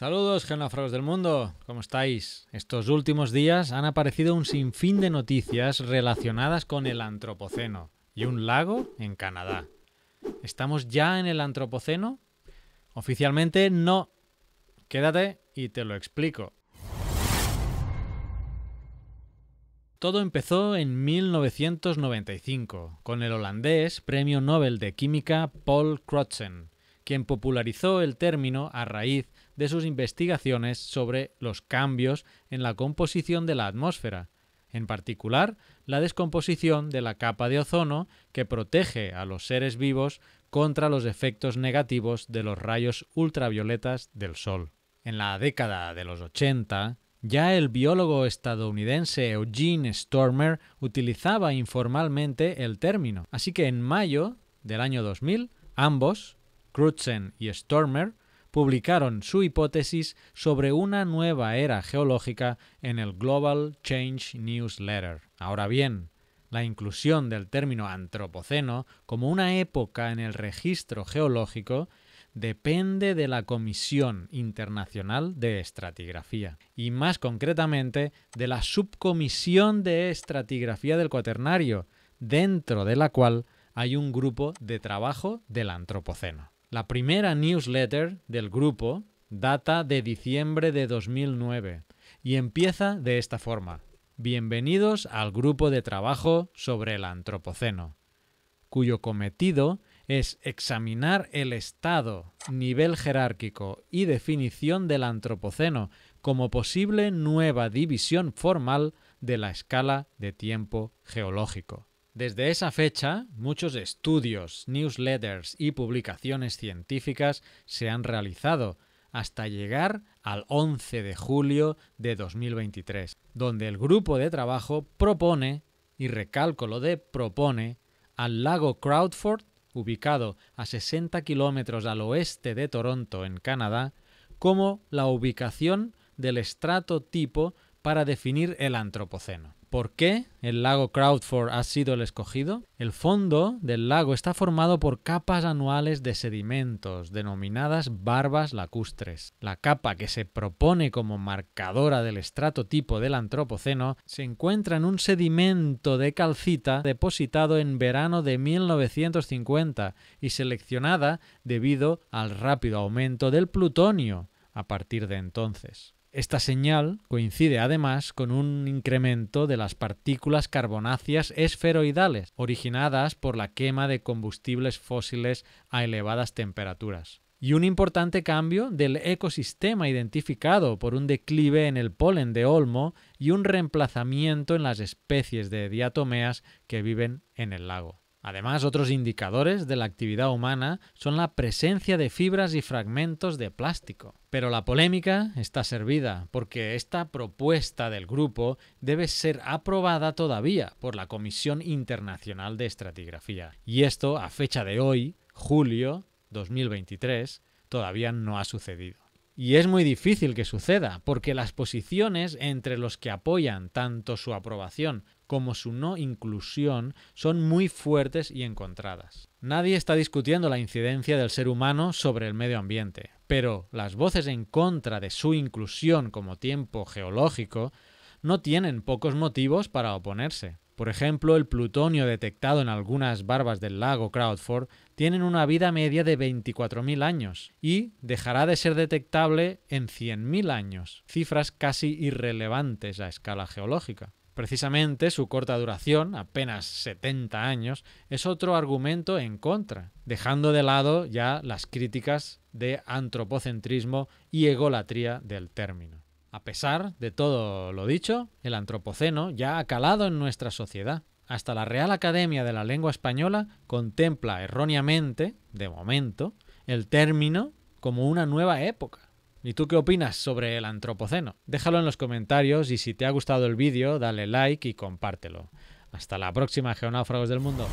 Saludos, genafraos del mundo, ¿cómo estáis? Estos últimos días han aparecido un sinfín de noticias relacionadas con el Antropoceno y un lago en Canadá. ¿Estamos ya en el Antropoceno? Oficialmente no. Quédate y te lo explico. Todo empezó en 1995, con el holandés Premio Nobel de Química Paul Crutzen quien popularizó el término a raíz de sus investigaciones sobre los cambios en la composición de la atmósfera, en particular la descomposición de la capa de ozono que protege a los seres vivos contra los efectos negativos de los rayos ultravioletas del Sol. En la década de los 80, ya el biólogo estadounidense Eugene Stormer utilizaba informalmente el término, así que en mayo del año 2000, ambos, Crutzen y Stormer publicaron su hipótesis sobre una nueva era geológica en el Global Change Newsletter. Ahora bien, la inclusión del término antropoceno como una época en el registro geológico depende de la Comisión Internacional de Estratigrafía y más concretamente de la Subcomisión de Estratigrafía del Cuaternario, dentro de la cual hay un grupo de trabajo del Antropoceno. La primera newsletter del grupo data de diciembre de 2009 y empieza de esta forma. Bienvenidos al grupo de trabajo sobre el Antropoceno, cuyo cometido es examinar el estado, nivel jerárquico y definición del Antropoceno como posible nueva división formal de la escala de tiempo geológico. Desde esa fecha, muchos estudios, newsletters y publicaciones científicas se han realizado, hasta llegar al 11 de julio de 2023, donde el grupo de trabajo propone, y recalco lo de propone, al lago Crowdford, ubicado a 60 kilómetros al oeste de Toronto, en Canadá, como la ubicación del estrato tipo para definir el Antropoceno. ¿Por qué el lago Crowdford ha sido el escogido? El fondo del lago está formado por capas anuales de sedimentos, denominadas barbas lacustres. La capa que se propone como marcadora del estrato tipo del Antropoceno se encuentra en un sedimento de calcita depositado en verano de 1950 y seleccionada debido al rápido aumento del plutonio a partir de entonces. Esta señal coincide además con un incremento de las partículas carbonáceas esferoidales originadas por la quema de combustibles fósiles a elevadas temperaturas y un importante cambio del ecosistema identificado por un declive en el polen de olmo y un reemplazamiento en las especies de diatomeas que viven en el lago. Además, otros indicadores de la actividad humana son la presencia de fibras y fragmentos de plástico. Pero la polémica está servida porque esta propuesta del grupo debe ser aprobada todavía por la Comisión Internacional de Estratigrafía. Y esto, a fecha de hoy, julio 2023, todavía no ha sucedido. Y es muy difícil que suceda, porque las posiciones entre los que apoyan tanto su aprobación como su no inclusión son muy fuertes y encontradas. Nadie está discutiendo la incidencia del ser humano sobre el medio ambiente, pero las voces en contra de su inclusión como tiempo geológico no tienen pocos motivos para oponerse. Por ejemplo, el plutonio detectado en algunas barbas del lago Crowdford tienen una vida media de 24.000 años y dejará de ser detectable en 100.000 años, cifras casi irrelevantes a escala geológica. Precisamente su corta duración, apenas 70 años, es otro argumento en contra, dejando de lado ya las críticas de antropocentrismo y egolatría del término. A pesar de todo lo dicho, el antropoceno ya ha calado en nuestra sociedad. Hasta la Real Academia de la Lengua Española contempla erróneamente, de momento, el término como una nueva época. ¿Y tú qué opinas sobre el antropoceno? Déjalo en los comentarios y si te ha gustado el vídeo, dale like y compártelo. Hasta la próxima, geonáufragos del mundo.